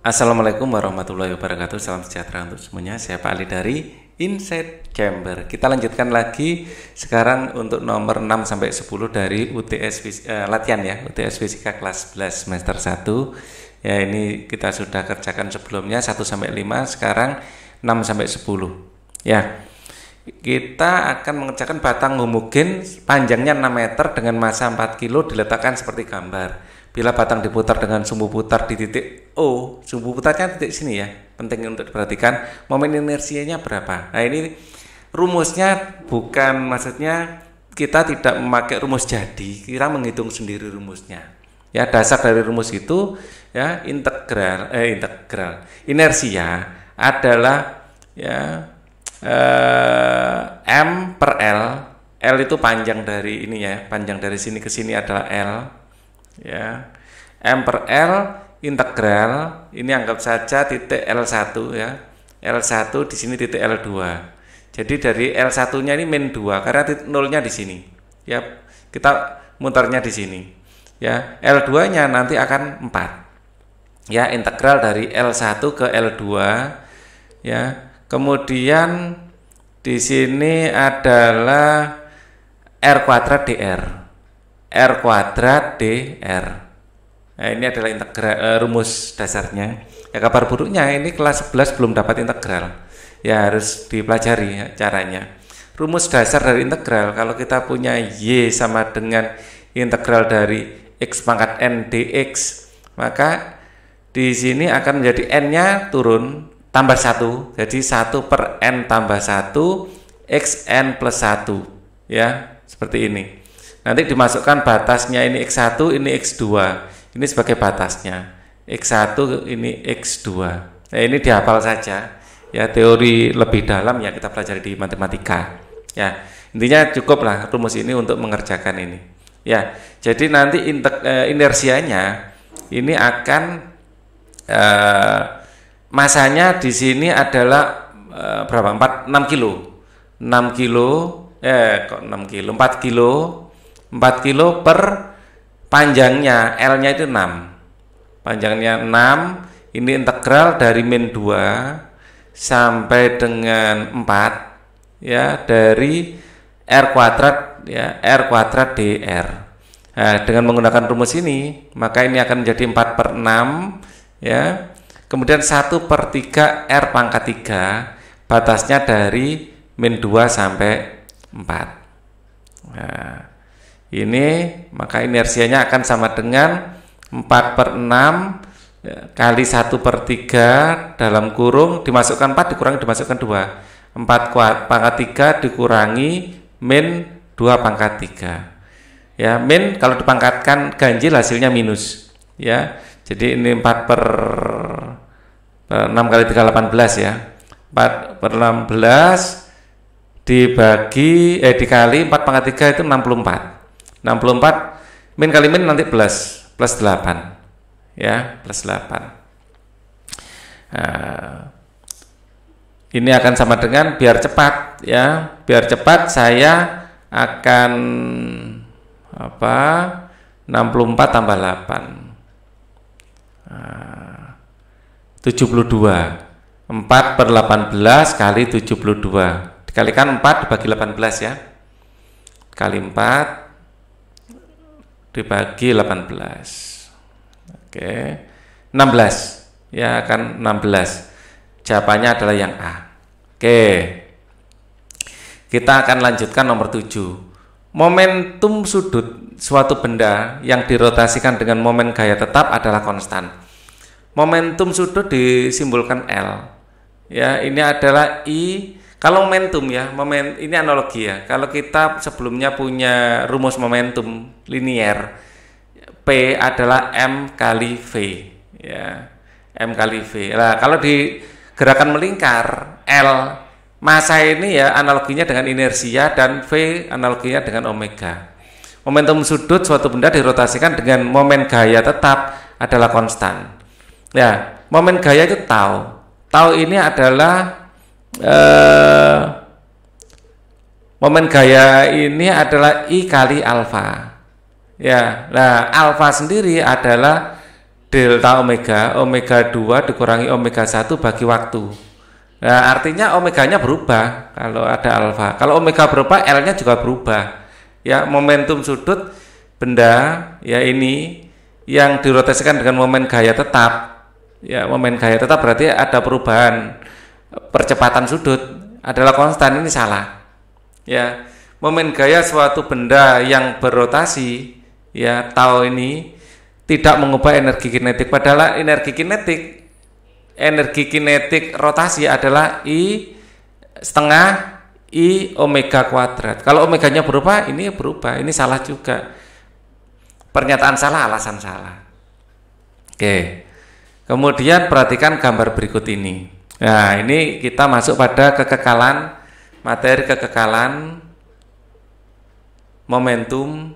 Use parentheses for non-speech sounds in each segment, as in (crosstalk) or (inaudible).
Assalamualaikum warahmatullahi wabarakatuh. Salam sejahtera untuk semuanya. Saya Pak Ali dari Insight Chamber. Kita lanjutkan lagi sekarang untuk nomor 6 sampai 10 dari UTS eh, latihan ya, UTS Fisika kelas 11 semester 1. Ya, ini kita sudah kerjakan sebelumnya 1 sampai 5, sekarang 6 sampai 10. Ya. Kita akan mengerjakan batang homogen panjangnya 6 meter dengan massa 4 kilo diletakkan seperti gambar. Bila batang diputar dengan sumbu putar di titik O, sumbu putarnya titik sini ya. Penting untuk diperhatikan momen inersianya berapa. Nah, ini rumusnya bukan maksudnya kita tidak memakai rumus jadi, kita menghitung sendiri rumusnya. Ya, dasar dari rumus itu ya integral eh integral inersia adalah ya eh, m per l L itu panjang dari ini ya, panjang dari sini ke sini adalah L ya M per L integral ini anggap saja titik L1 ya L1 di sini titik L2 jadi dari L1 nya ini min 2 karena titik nolnya di sini ya kita mutarnya di sini ya L2 nya nanti akan 4 ya integral dari L1 ke L2 ya kemudian di sini adalah R kuadrat DR R kuadrat dr. Nah, ini adalah integral uh, rumus dasarnya. Ya kabar buruknya ini kelas 11 belum dapat integral. Ya harus dipelajari ya, caranya. Rumus dasar dari integral kalau kita punya y sama dengan integral dari x pangkat n dx, maka di sini akan menjadi n-nya turun tambah 1 jadi 1 per n tambah 1 xn plus 1 ya seperti ini nanti dimasukkan batasnya ini X1 ini X2 ini sebagai batasnya X1 ini X2 nah, ini dihafal saja ya teori lebih dalam ya kita pelajari di matematika ya intinya cukuplah rumus ini untuk mengerjakan ini ya jadi nanti eh, inersianya ini akan eh, masanya di sini adalah eh, berapa 4 6 kilo 6 kilo eh kok 6 kilo 4 kilo 4 kilo per panjangnya L-nya itu 6 panjangnya 6 ini integral dari min 2 sampai dengan 4 ya dari R kuadrat ya R kuadrat dr nah, dengan menggunakan rumus ini maka ini akan menjadi 4 per 6 ya kemudian 1 per 3 R pangkat 3 batasnya dari min 2 sampai 4 nah, ini maka inersianya akan sama dengan 4 per 6 ya, kali 1 per 3 dalam kurung dimasukkan 4 dikurangi dimasukkan 2 4 kuat, pangkat 3 dikurangi min 2 pangkat 3 ya min kalau dipangkatkan ganjil hasilnya minus ya jadi ini 4 per 6 kali 3 18 ya 4 per 16 dibagi eh dikali 4 pangkat 3 itu 64 64 min kali min nanti plus plus 8 ya plus 8 nah, ini akan sama dengan biar cepat ya biar cepat saya akan apa 64 tambah 8 72 4 per 18 kali 72 dikalikan 4 dibagi 18 ya kali 4 dibagi 18 oke 16 ya kan 16 jawabannya adalah yang A oke kita akan lanjutkan nomor 7 momentum sudut suatu benda yang dirotasikan dengan momen gaya tetap adalah konstan momentum sudut disimbolkan L ya ini adalah I kalau momentum ya, momen ini analogi ya. Kalau kita sebelumnya punya rumus momentum linier, P adalah m kali v, ya m kali v. Nah, kalau di gerakan melingkar, L masa ini ya analoginya dengan inersia dan v analoginya dengan omega. Momentum sudut suatu benda dirotasikan dengan momen gaya tetap adalah konstan. Ya, momen gaya itu tau. Tau ini adalah Eh, momen gaya ini adalah I kali alfa. Ya, nah alfa sendiri adalah delta omega, omega 2 dikurangi omega 1 bagi waktu. Nah, artinya omeganya berubah kalau ada alfa. Kalau omega berubah, L-nya juga berubah. Ya, momentum sudut benda ya ini yang dirotasikan dengan momen gaya tetap. Ya, momen gaya tetap berarti ada perubahan percepatan sudut adalah konstan ini salah ya momen gaya suatu benda yang berotasi ya tahu ini tidak mengubah energi kinetik padahal energi kinetik energi kinetik rotasi adalah i setengah i omega kuadrat kalau omeganya berubah ini berubah ini salah juga pernyataan salah alasan salah oke kemudian perhatikan gambar berikut ini Nah, ini kita masuk pada kekekalan materi kekekalan momentum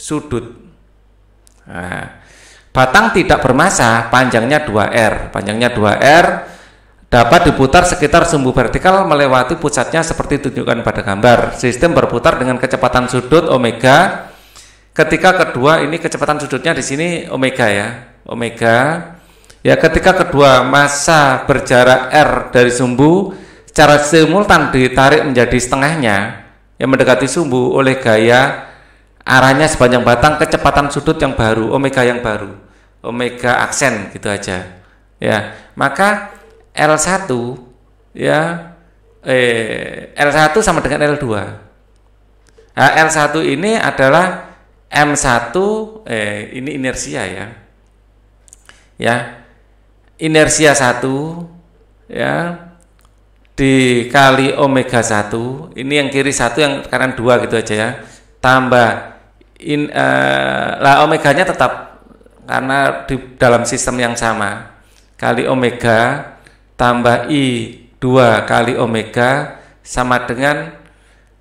sudut. Nah, batang tidak bermasa, panjangnya 2R. Panjangnya 2R dapat diputar sekitar sumbu vertikal melewati pusatnya seperti tunjukkan pada gambar. Sistem berputar dengan kecepatan sudut omega. Ketika kedua ini kecepatan sudutnya di sini omega ya. Omega Ya ketika kedua masa berjarak R dari sumbu secara simultan ditarik menjadi setengahnya yang mendekati sumbu oleh gaya arahnya sepanjang batang kecepatan sudut yang baru omega yang baru omega aksen gitu aja ya maka L1 ya eh, L1 sama dengan L2 nah, L1 ini adalah M1 eh, ini inersia ya ya inersia 1 ya dikali omega 1 ini yang kiri satu yang kanan dua gitu aja ya tambah in, uh, lah omeganya tetap karena di dalam sistem yang sama kali omega tambah i 2 kali omega sama dengan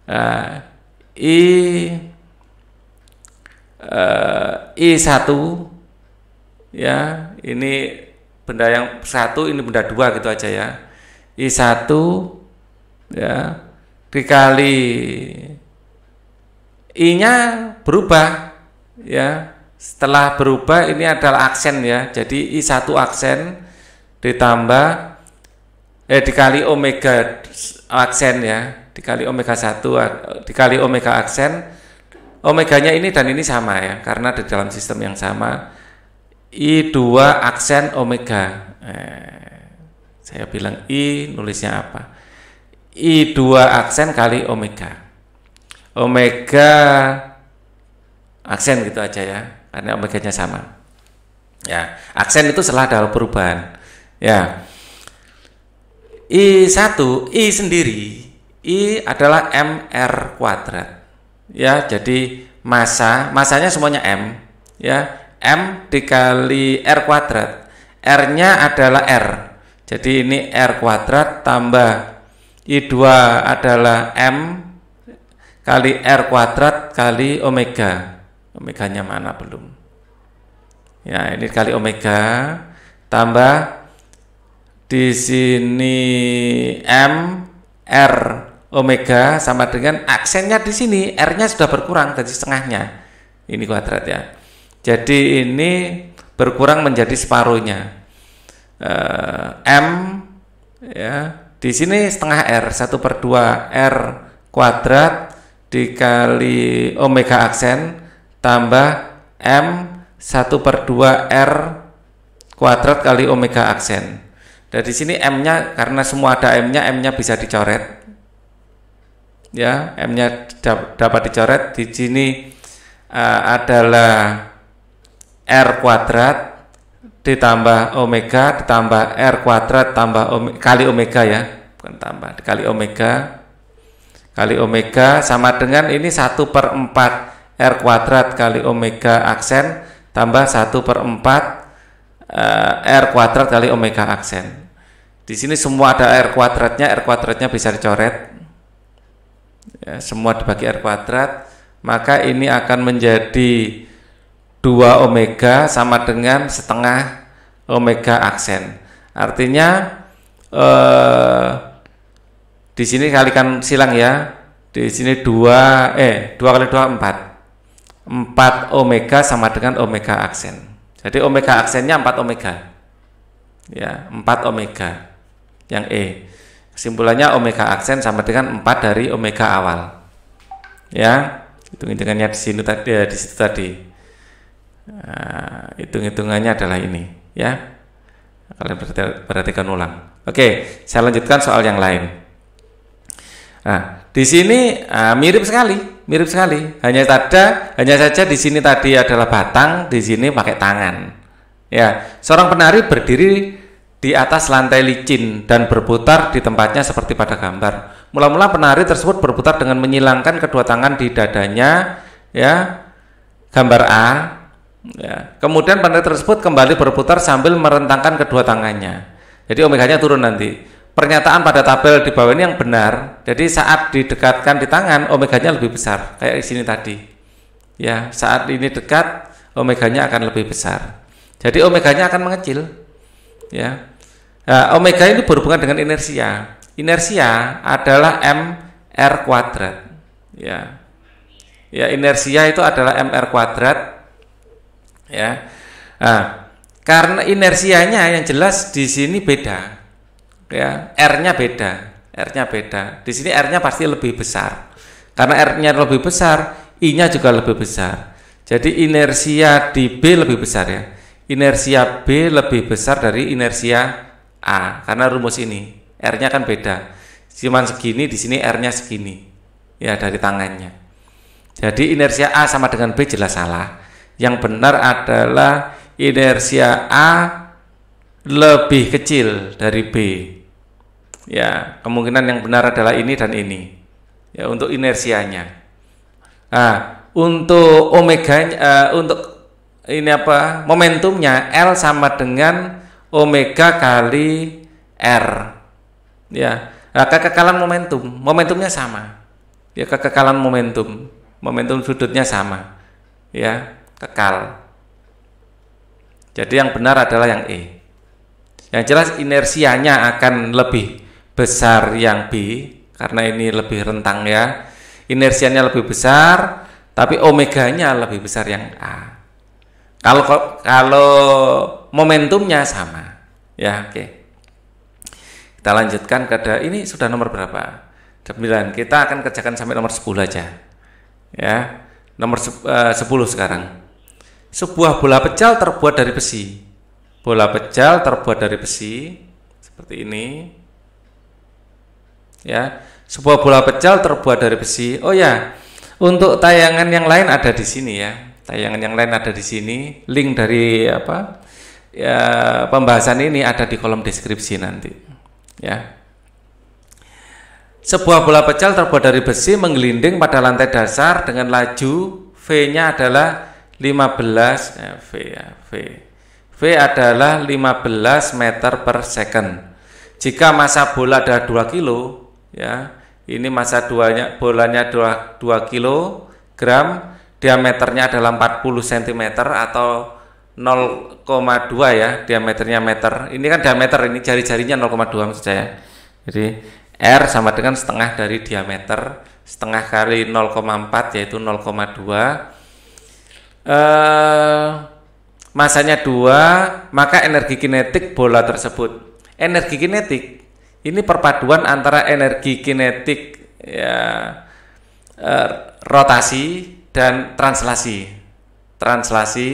uh, i uh, i 1 ya ini benda yang satu ini benda dua gitu aja ya i satu ya dikali I-nya berubah ya setelah berubah ini adalah aksen ya jadi i satu aksen ditambah eh dikali omega aksen ya dikali omega satu dikali omega aksen omeganya ini dan ini sama ya karena di dalam sistem yang sama I2 aksen omega. Eh, saya bilang I nulisnya apa? I2 aksen kali omega. Omega aksen gitu aja ya, karena omega-nya sama. Ya, aksen itu setelah ada perubahan. Ya. I1 I sendiri I adalah MR kuadrat. Ya, jadi masa, masanya semuanya M, ya M dikali R kuadrat R-nya adalah R jadi ini R kuadrat tambah I2 adalah M kali R kuadrat kali omega omeganya mana belum ya ini kali omega tambah di sini M R omega sama dengan aksennya di sini R-nya sudah berkurang jadi setengahnya ini kuadrat ya jadi ini berkurang menjadi separuhnya. Uh, M ya di sini setengah R, satu per dua R kuadrat dikali omega aksen tambah M satu per dua R kuadrat kali omega aksen. Dan di sini M-nya karena semua ada M-nya, M-nya bisa dicoret. Ya, M-nya dapat dicoret. Di sini uh, adalah R kuadrat ditambah omega ditambah R kuadrat tambah omega, kali omega ya bukan tambah dikali omega kali omega sama dengan ini 1 per 4 R kuadrat kali omega aksen tambah 1 per 4 uh, eh, R kuadrat kali omega aksen di sini semua ada R kuadratnya R kuadratnya bisa dicoret ya, semua dibagi R kuadrat maka ini akan menjadi 2 omega sama dengan setengah omega aksen. Artinya eh, di sini kalikan silang ya. Di sini 2 eh 2 kali 2 4. 4 omega sama dengan omega aksen. Jadi omega aksennya 4 omega. Ya, 4 omega yang E. Kesimpulannya omega aksen sama dengan 4 dari omega awal. Ya, hitung-hitungannya di sini tadi ya, di situ tadi. Eh, hitung-hitungannya adalah ini ya kalian perhatikan ulang oke saya lanjutkan soal yang lain nah di sini uh, mirip sekali mirip sekali hanya tada hanya saja di sini tadi adalah batang di sini pakai tangan ya seorang penari berdiri di atas lantai licin dan berputar di tempatnya seperti pada gambar. Mula-mula penari tersebut berputar dengan menyilangkan kedua tangan di dadanya, ya. Gambar A Ya. Kemudian pendek tersebut kembali berputar sambil merentangkan kedua tangannya. Jadi omeganya turun nanti. Pernyataan pada tabel di bawah ini yang benar. Jadi saat didekatkan di tangan omeganya lebih besar kayak di sini tadi. Ya, saat ini dekat omeganya akan lebih besar. Jadi omeganya akan mengecil. Ya. Nah, omega ini berhubungan dengan inersia. Inersia adalah mr kuadrat. Ya. Ya, inersia itu adalah mr kuadrat ya. Nah, karena inersianya yang jelas di sini beda. Ya, R-nya beda, R-nya beda. Di sini R-nya pasti lebih besar. Karena R-nya lebih besar, I-nya juga lebih besar. Jadi inersia di B lebih besar ya. Inersia B lebih besar dari inersia A karena rumus ini R-nya kan beda. Cuman segini di sini R-nya segini. Ya dari tangannya. Jadi inersia A sama dengan B jelas salah yang benar adalah inersia A lebih kecil dari B. Ya, kemungkinan yang benar adalah ini dan ini. Ya, untuk inersianya. Nah, untuk omega uh, eh, untuk ini apa? momentumnya L sama dengan omega kali R. Ya. Nah, kekekalan momentum, momentumnya sama. Ya, kekekalan momentum, momentum sudutnya sama. Ya kekal. Jadi yang benar adalah yang E. Yang jelas inersianya akan lebih besar yang B karena ini lebih rentang ya. Inersianya lebih besar, tapi omeganya lebih besar yang A. Kalau kalau momentumnya sama. Ya, oke. Okay. Kita lanjutkan ke ini sudah nomor berapa? 9. Kita akan kerjakan sampai nomor 10 aja. Ya. Nomor 10 eh, sekarang. Sebuah bola pecel terbuat dari besi. Bola pecel terbuat dari besi seperti ini. Ya, sebuah bola pecel terbuat dari besi. Oh ya, untuk tayangan yang lain ada di sini ya. Tayangan yang lain ada di sini. Link dari apa? Ya, pembahasan ini ada di kolom deskripsi nanti. Ya. Sebuah bola pecel terbuat dari besi menggelinding pada lantai dasar dengan laju V-nya adalah 15 ya, V ya, V. V adalah 15 meter per second. Jika masa bola ada 2 kilo, ya, ini masa duanya bolanya 2, 2 kilo gram, diameternya adalah 40 cm atau 0,2 ya diameternya meter. Ini kan diameter ini jari-jarinya 0,2 maksud saya. Jadi R sama dengan setengah dari diameter, setengah kali 0,4 yaitu 0,2 eh, masanya dua, maka energi kinetik bola tersebut. Energi kinetik ini perpaduan antara energi kinetik ya eh, rotasi dan translasi. Translasi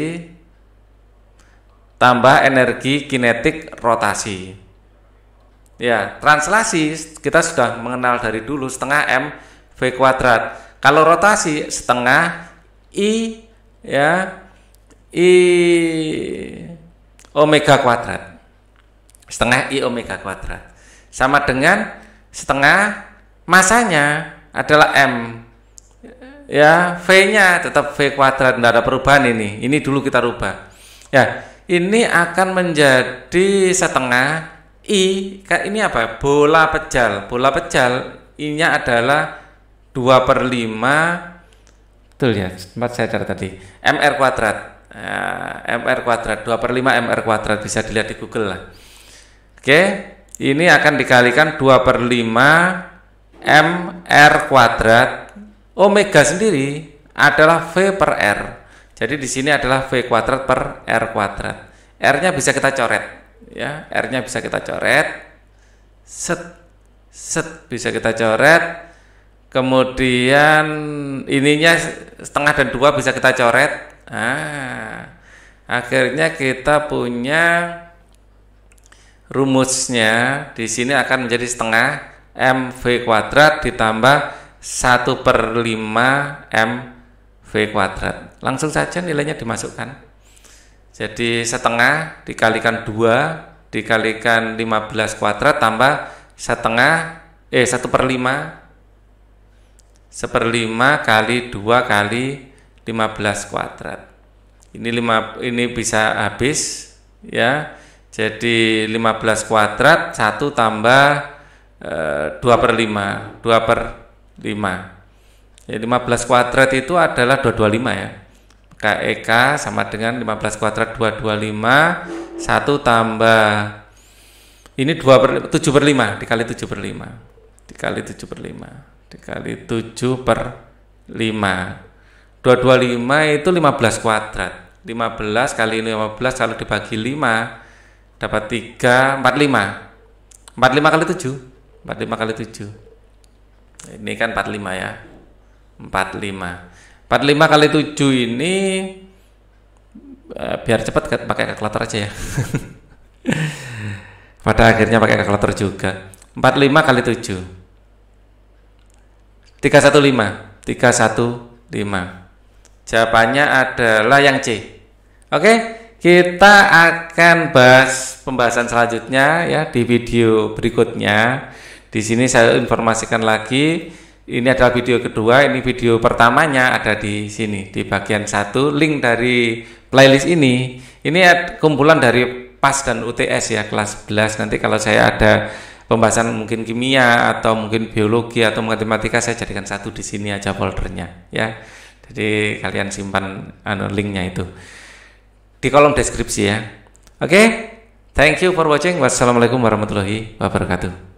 tambah energi kinetik rotasi. Ya, translasi kita sudah mengenal dari dulu setengah m v kuadrat. Kalau rotasi setengah i ya i omega kuadrat setengah i omega kuadrat sama dengan setengah masanya adalah m ya v-nya tetap v kuadrat tidak ada perubahan ini ini dulu kita rubah ya ini akan menjadi setengah i ini apa bola pejal bola pejal i-nya adalah 2 per 5 Betul ya, sempat saya cari tadi. MR kuadrat. Uh, eh, MR kuadrat 2 per 5 MR kuadrat bisa dilihat di Google lah. Oke, ini akan dikalikan 2 per 5 MR kuadrat. Omega sendiri adalah V per R. Jadi di sini adalah V kuadrat per R kuadrat. R-nya bisa kita coret. ya R-nya bisa kita coret. Set, set bisa kita coret kemudian ininya setengah dan dua bisa kita coret ah akhirnya kita punya rumusnya di sini akan menjadi setengah mv kuadrat ditambah 1 per 5 mv kuadrat langsung saja nilainya dimasukkan jadi setengah dikalikan 2 dikalikan 15 kuadrat tambah setengah eh 1 per 5 seperlima kali dua kali 15 kuadrat. Ini lima ini bisa habis ya. Jadi 15 kuadrat 1 tambah e, eh, 2 per 5 2 per 5 ya, 15 kuadrat itu adalah 225 ya KEK e sama dengan 15 kuadrat 225 1 tambah ini 2 per, 7 per 5 dikali 7 per 5 dikali 7 per 5 dikali 7 per 5 225 itu 15 kuadrat 15 kali 15 kalau dibagi 5 dapat 3 45 45 kali 7 45 kali 7 ini kan 45 ya 45 45 kali 7 ini eh, biar cepat pakai kalkulator aja ya (laughs) pada akhirnya pakai kalkulator juga 45 kali 7 315. 315. Jawabannya adalah yang C. Oke, kita akan bahas pembahasan selanjutnya ya di video berikutnya. Di sini saya informasikan lagi ini adalah video kedua, ini video pertamanya ada di sini di bagian satu link dari playlist ini. Ini kumpulan dari PAS dan UTS ya kelas 11. Nanti kalau saya ada pembahasan mungkin kimia atau mungkin biologi atau matematika saya jadikan satu di sini aja foldernya ya. Jadi kalian simpan anu, linknya itu di kolom deskripsi ya. Oke, okay? thank you for watching. Wassalamualaikum warahmatullahi wabarakatuh.